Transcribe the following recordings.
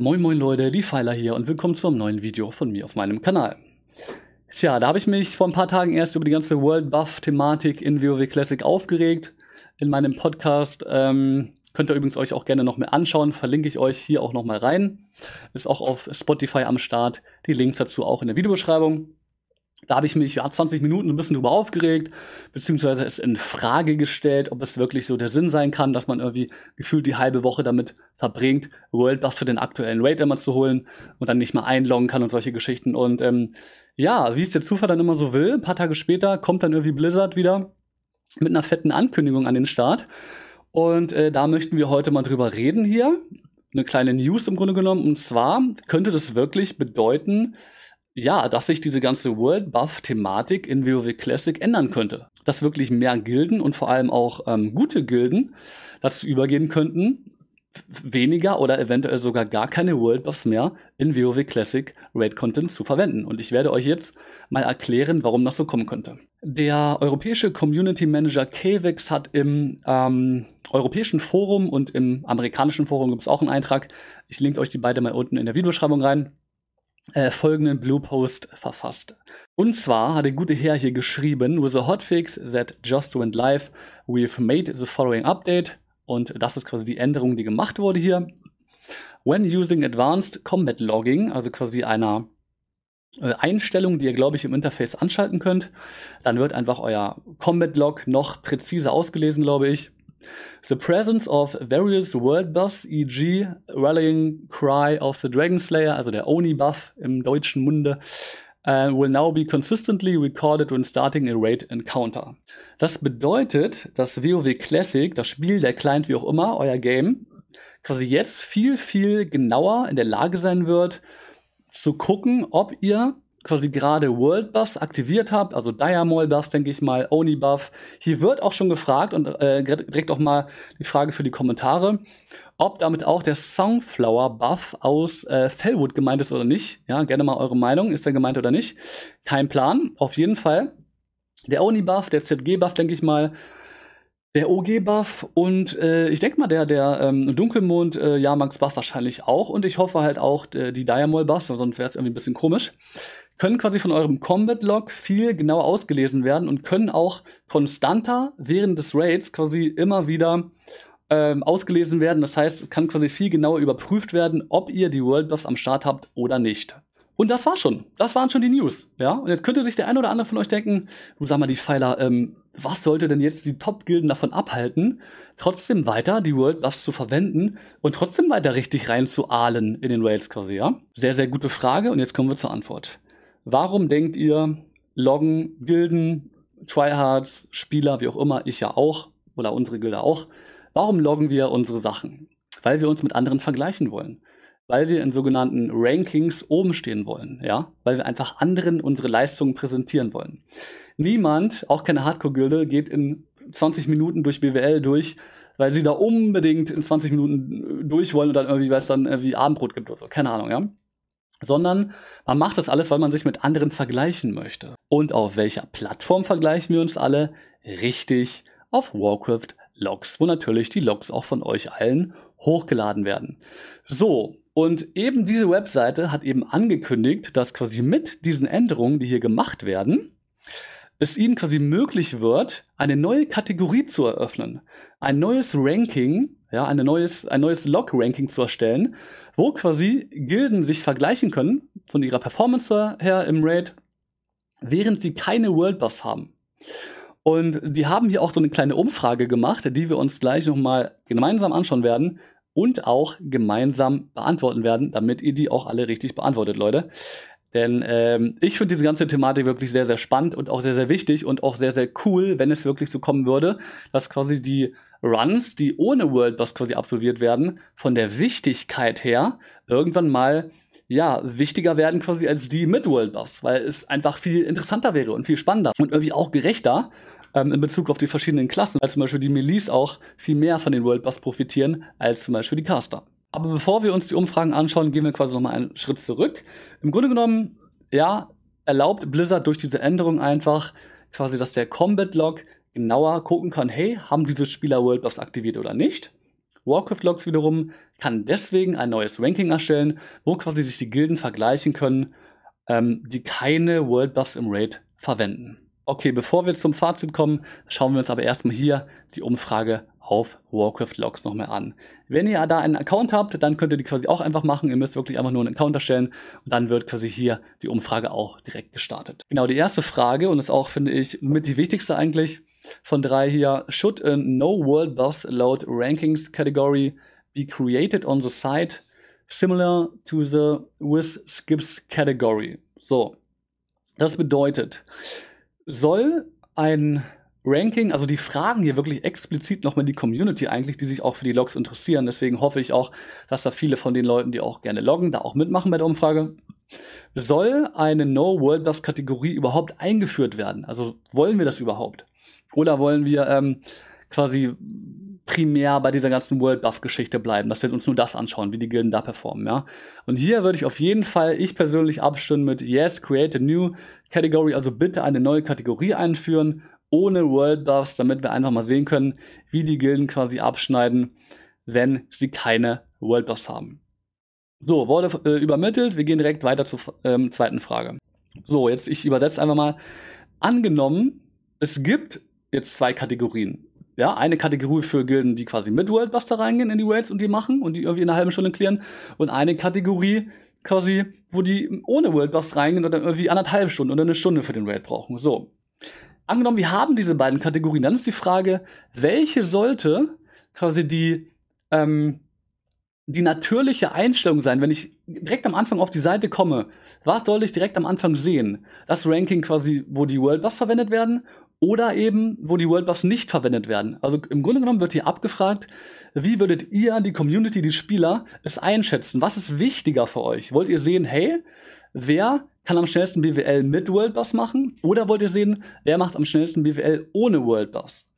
Moin moin Leute, die Pfeiler hier und willkommen zu einem neuen Video von mir auf meinem Kanal. Tja, da habe ich mich vor ein paar Tagen erst über die ganze World Buff Thematik in WoW Classic aufgeregt, in meinem Podcast. Ähm, könnt ihr übrigens euch auch gerne noch mehr anschauen, verlinke ich euch hier auch nochmal rein. Ist auch auf Spotify am Start, die Links dazu auch in der Videobeschreibung. Da habe ich mich ja 20 Minuten ein bisschen drüber aufgeregt, beziehungsweise es in Frage gestellt, ob es wirklich so der Sinn sein kann, dass man irgendwie gefühlt die halbe Woche damit verbringt, World Buff für den aktuellen Raid immer zu holen und dann nicht mal einloggen kann und solche Geschichten. Und ähm, ja, wie es der Zufall dann immer so will, ein paar Tage später kommt dann irgendwie Blizzard wieder mit einer fetten Ankündigung an den Start. Und äh, da möchten wir heute mal drüber reden hier. Eine kleine News im Grunde genommen. Und zwar könnte das wirklich bedeuten, ja, dass sich diese ganze World Buff-Thematik in WoW Classic ändern könnte. Dass wirklich mehr Gilden und vor allem auch ähm, gute Gilden dazu übergehen könnten, weniger oder eventuell sogar gar keine World Buffs mehr in WoW Classic Raid Content zu verwenden. Und ich werde euch jetzt mal erklären, warum das so kommen könnte. Der europäische Community Manager KVEX hat im ähm, europäischen Forum und im amerikanischen Forum gibt es auch einen Eintrag. Ich linke euch die beide mal unten in der Videobeschreibung rein äh, folgenden Bluepost verfasst. Und zwar hat der gute Herr hier geschrieben, with a hotfix that just went live, we've made the following update. Und das ist quasi die Änderung, die gemacht wurde hier. When using advanced combat logging, also quasi einer äh, Einstellung, die ihr, glaube ich, im Interface anschalten könnt, dann wird einfach euer Combat Log noch präziser ausgelesen, glaube ich. The presence of various world buffs, e.g. Rallying Cry of the Dragon Slayer, also der Oni-Buff im deutschen Munde, uh, will now be consistently recorded when starting a Raid Encounter. Das bedeutet, dass WoW Classic, das Spiel, der Client, wie auch immer, euer Game, quasi jetzt viel, viel genauer in der Lage sein wird, zu gucken, ob ihr quasi gerade World Buffs aktiviert habe, also Diamol Buffs, denke ich mal, Oni Buff. Hier wird auch schon gefragt und äh, direkt auch mal die Frage für die Kommentare, ob damit auch der Sunflower Buff aus äh, Fellwood gemeint ist oder nicht. Ja, gerne mal eure Meinung, ist er gemeint oder nicht? Kein Plan, auf jeden Fall. Der Oni Buff, der ZG Buff, denke ich mal, der OG Buff und äh, ich denke mal der der ähm, Dunkelmond äh, Jamax Buff wahrscheinlich auch und ich hoffe halt auch äh, die Diamol buff sonst wäre es irgendwie ein bisschen komisch. Können quasi von eurem Combat Log viel genauer ausgelesen werden und können auch konstanter während des Raids quasi immer wieder ähm, ausgelesen werden. Das heißt, es kann quasi viel genauer überprüft werden, ob ihr die World buff am Start habt oder nicht. Und das war schon. Das waren schon die News. Ja, und jetzt könnte sich der ein oder andere von euch denken, du sag mal, die Pfeiler, ähm, was sollte denn jetzt die Top-Gilden davon abhalten, trotzdem weiter die World Buffs zu verwenden und trotzdem weiter richtig reinzuahlen in den Rails quasi, ja? Sehr, sehr gute Frage und jetzt kommen wir zur Antwort. Warum denkt ihr, Loggen, Gilden, Tryhards, Spieler, wie auch immer, ich ja auch, oder unsere Gilde auch, warum loggen wir unsere Sachen? Weil wir uns mit anderen vergleichen wollen weil wir in sogenannten Rankings oben stehen wollen, ja, weil wir einfach anderen unsere Leistungen präsentieren wollen. Niemand, auch keine Hardcore-Gilde, geht in 20 Minuten durch BWL durch, weil sie da unbedingt in 20 Minuten äh, durch wollen und dann irgendwie, weil es dann irgendwie Abendbrot gibt oder so, keine Ahnung, ja. Sondern man macht das alles, weil man sich mit anderen vergleichen möchte. Und auf welcher Plattform vergleichen wir uns alle? Richtig, auf Warcraft Logs, wo natürlich die Logs auch von euch allen hochgeladen werden. So, und eben diese Webseite hat eben angekündigt, dass quasi mit diesen Änderungen, die hier gemacht werden, es ihnen quasi möglich wird, eine neue Kategorie zu eröffnen, ein neues Ranking, ja, ein neues, ein neues Log-Ranking zu erstellen, wo quasi Gilden sich vergleichen können von ihrer Performance her im Raid, während sie keine World Buffs haben. Und die haben hier auch so eine kleine Umfrage gemacht, die wir uns gleich nochmal gemeinsam anschauen werden, und auch gemeinsam beantworten werden, damit ihr die auch alle richtig beantwortet, Leute. Denn ähm, ich finde diese ganze Thematik wirklich sehr, sehr spannend und auch sehr, sehr wichtig und auch sehr, sehr cool, wenn es wirklich so kommen würde, dass quasi die Runs, die ohne World Boss quasi absolviert werden, von der Wichtigkeit her irgendwann mal ja, wichtiger werden quasi als die mit World Buffs, weil es einfach viel interessanter wäre und viel spannender und irgendwie auch gerechter, ähm, in Bezug auf die verschiedenen Klassen, weil zum Beispiel die Melees auch viel mehr von den World Buffs profitieren als zum Beispiel die Caster. Aber bevor wir uns die Umfragen anschauen, gehen wir quasi nochmal einen Schritt zurück. Im Grunde genommen, ja, erlaubt Blizzard durch diese Änderung einfach quasi, dass der Combat Log genauer gucken kann, hey, haben diese Spieler World Buffs aktiviert oder nicht. Warcraft Logs wiederum kann deswegen ein neues Ranking erstellen, wo quasi sich die Gilden vergleichen können, ähm, die keine World Buffs im Raid verwenden. Okay, bevor wir zum Fazit kommen, schauen wir uns aber erstmal hier die Umfrage auf Warcraft Logs nochmal an. Wenn ihr da einen Account habt, dann könnt ihr die quasi auch einfach machen. Ihr müsst wirklich einfach nur einen Account erstellen und dann wird quasi hier die Umfrage auch direkt gestartet. Genau, die erste Frage und das auch, finde ich, mit die wichtigste eigentlich von drei hier. Should a No World Boss Load Rankings Category be created on the site similar to the With Skips Category? So, das bedeutet, soll ein Ranking, also die fragen hier wirklich explizit nochmal die Community eigentlich, die sich auch für die Logs interessieren. Deswegen hoffe ich auch, dass da viele von den Leuten, die auch gerne loggen, da auch mitmachen bei der Umfrage. Soll eine No-Worldbuff-Kategorie World überhaupt eingeführt werden? Also wollen wir das überhaupt? Oder wollen wir ähm, quasi primär bei dieser ganzen World Buff Geschichte bleiben, dass wir uns nur das anschauen, wie die Gilden da performen, ja. Und hier würde ich auf jeden Fall, ich persönlich abstimmen mit Yes, create a new category, also bitte eine neue Kategorie einführen, ohne World Buffs, damit wir einfach mal sehen können, wie die Gilden quasi abschneiden, wenn sie keine World Buffs haben. So, wurde äh, übermittelt, wir gehen direkt weiter zur ähm, zweiten Frage. So, jetzt ich übersetze einfach mal. Angenommen, es gibt jetzt zwei Kategorien ja, eine Kategorie für Gilden, die quasi mit Worldbuster reingehen in die Raids und die machen und die irgendwie in einer halben Stunde klären und eine Kategorie quasi, wo die ohne Worldbuster reingehen und dann irgendwie anderthalb Stunden oder eine Stunde für den Raid brauchen. So. Angenommen, wir haben diese beiden Kategorien, dann ist die Frage, welche sollte quasi die, ähm, die natürliche Einstellung sein, wenn ich direkt am Anfang auf die Seite komme, was soll ich direkt am Anfang sehen? Das Ranking quasi, wo die Worldbuffs verwendet werden oder eben, wo die Worldbuffs nicht verwendet werden. Also im Grunde genommen wird hier abgefragt, wie würdet ihr, die Community, die Spieler, es einschätzen? Was ist wichtiger für euch? Wollt ihr sehen, hey, wer kann am schnellsten BWL mit Worldbuffs machen? Oder wollt ihr sehen, wer macht am schnellsten BWL ohne Worldbuffs?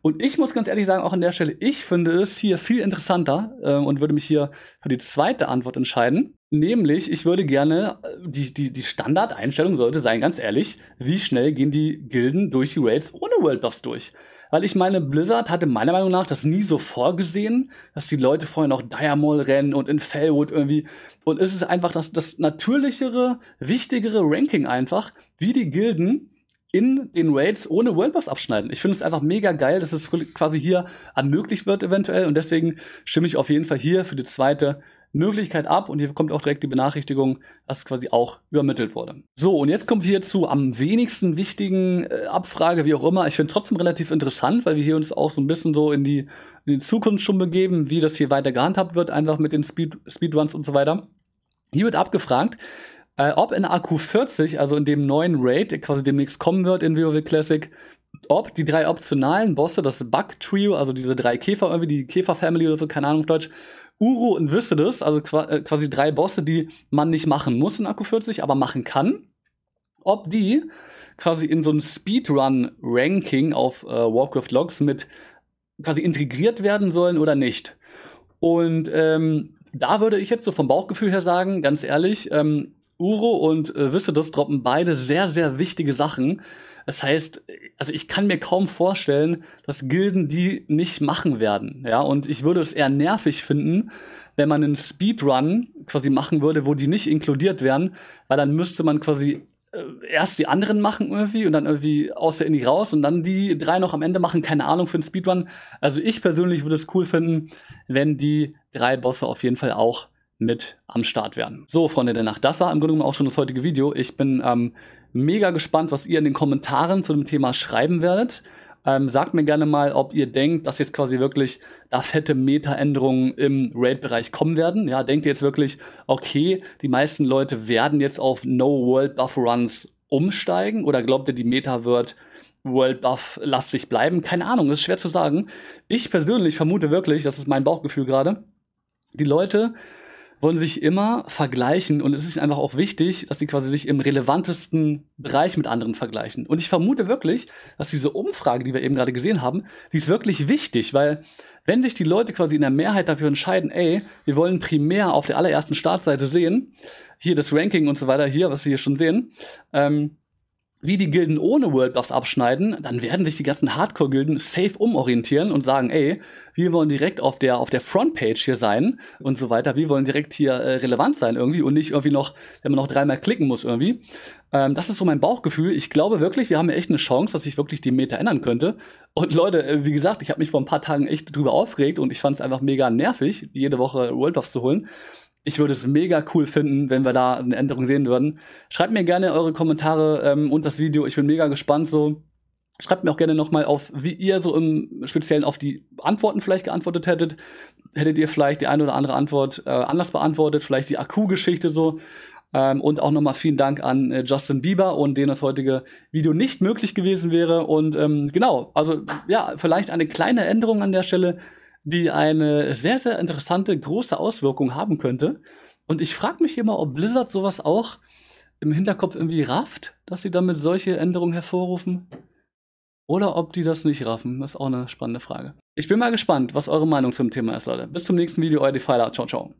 Und ich muss ganz ehrlich sagen, auch an der Stelle, ich finde es hier viel interessanter äh, und würde mich hier für die zweite Antwort entscheiden. Nämlich, ich würde gerne, äh, die, die, die Standardeinstellung sollte sein, ganz ehrlich, wie schnell gehen die Gilden durch die Raids ohne Worldbuffs durch? Weil ich meine, Blizzard hatte meiner Meinung nach das nie so vorgesehen, dass die Leute vorher noch Diamol rennen und in Fellwood irgendwie. Und es ist einfach das, das natürlichere, wichtigere Ranking einfach, wie die Gilden in den Raids ohne Worldbuffs abschneiden. Ich finde es einfach mega geil, dass es quasi hier ermöglicht wird eventuell und deswegen stimme ich auf jeden Fall hier für die zweite Möglichkeit ab und hier kommt auch direkt die Benachrichtigung, dass quasi auch übermittelt wurde. So, und jetzt kommen wir zu am wenigsten wichtigen äh, Abfrage, wie auch immer. Ich finde trotzdem relativ interessant, weil wir hier uns auch so ein bisschen so in die, in die Zukunft schon begeben, wie das hier weiter gehandhabt wird, einfach mit den Speed, Speedruns und so weiter. Hier wird abgefragt, äh, ob in AQ40, also in dem neuen Raid, der quasi demnächst kommen wird in WoW Classic, ob die drei optionalen Bosse, das Bug-Trio, also diese drei Käfer irgendwie, die Käfer-Family oder so, keine Ahnung auf Deutsch, Uro und Visidus, also äh, quasi drei Bosse, die man nicht machen muss in Akku 40, aber machen kann, ob die quasi in so ein Speedrun-Ranking auf äh, Warcraft Logs mit quasi integriert werden sollen oder nicht. Und ähm, da würde ich jetzt so vom Bauchgefühl her sagen, ganz ehrlich, ähm, Uro und äh, Visidus droppen beide sehr, sehr wichtige Sachen, das heißt, also ich kann mir kaum vorstellen, dass Gilden die nicht machen werden. Ja, und ich würde es eher nervig finden, wenn man einen Speedrun quasi machen würde, wo die nicht inkludiert werden, weil dann müsste man quasi äh, erst die anderen machen irgendwie und dann irgendwie außer in die raus und dann die drei noch am Ende machen, keine Ahnung, für den Speedrun. Also ich persönlich würde es cool finden, wenn die drei Bosse auf jeden Fall auch mit am Start wären. So, Freunde der Nacht, das war im Grunde genommen auch schon das heutige Video. Ich bin ähm, mega gespannt, was ihr in den Kommentaren zu dem Thema schreiben werdet. Ähm, sagt mir gerne mal, ob ihr denkt, dass jetzt quasi wirklich da fette Meta-Änderungen im Raid-Bereich kommen werden. Ja, denkt ihr jetzt wirklich, okay, die meisten Leute werden jetzt auf No-World-Buff-Runs umsteigen? Oder glaubt ihr, die Meta wird World Buff lastig bleiben? Keine Ahnung, ist schwer zu sagen. Ich persönlich vermute wirklich, das ist mein Bauchgefühl gerade, die Leute wollen sich immer vergleichen und es ist einfach auch wichtig, dass sie quasi sich im relevantesten Bereich mit anderen vergleichen. Und ich vermute wirklich, dass diese Umfrage, die wir eben gerade gesehen haben, die ist wirklich wichtig, weil wenn sich die Leute quasi in der Mehrheit dafür entscheiden, ey, wir wollen primär auf der allerersten Startseite sehen, hier das Ranking und so weiter, hier, was wir hier schon sehen, ähm, wie die Gilden ohne Worldbuffs abschneiden, dann werden sich die ganzen Hardcore-Gilden safe umorientieren und sagen, ey, wir wollen direkt auf der, auf der Frontpage hier sein und so weiter. Wir wollen direkt hier äh, relevant sein irgendwie und nicht irgendwie noch, wenn man noch dreimal klicken muss irgendwie. Ähm, das ist so mein Bauchgefühl. Ich glaube wirklich, wir haben echt eine Chance, dass sich wirklich die Meta ändern könnte. Und Leute, äh, wie gesagt, ich habe mich vor ein paar Tagen echt drüber aufgeregt und ich fand es einfach mega nervig, jede Woche Worldbuffs zu holen. Ich würde es mega cool finden, wenn wir da eine Änderung sehen würden. Schreibt mir gerne eure Kommentare ähm, und das Video. Ich bin mega gespannt so. Schreibt mir auch gerne nochmal auf, wie ihr so im Speziellen auf die Antworten vielleicht geantwortet hättet. Hättet ihr vielleicht die eine oder andere Antwort äh, anders beantwortet, vielleicht die Akku-Geschichte so. Ähm, und auch nochmal vielen Dank an äh, Justin Bieber, und den das heutige Video nicht möglich gewesen wäre. Und ähm, genau, also ja, vielleicht eine kleine Änderung an der Stelle die eine sehr, sehr interessante, große Auswirkung haben könnte. Und ich frage mich immer, ob Blizzard sowas auch im Hinterkopf irgendwie rafft, dass sie damit solche Änderungen hervorrufen. Oder ob die das nicht raffen. Das ist auch eine spannende Frage. Ich bin mal gespannt, was eure Meinung zum Thema ist, Leute. Bis zum nächsten Video, euer Defiler. Ciao, ciao.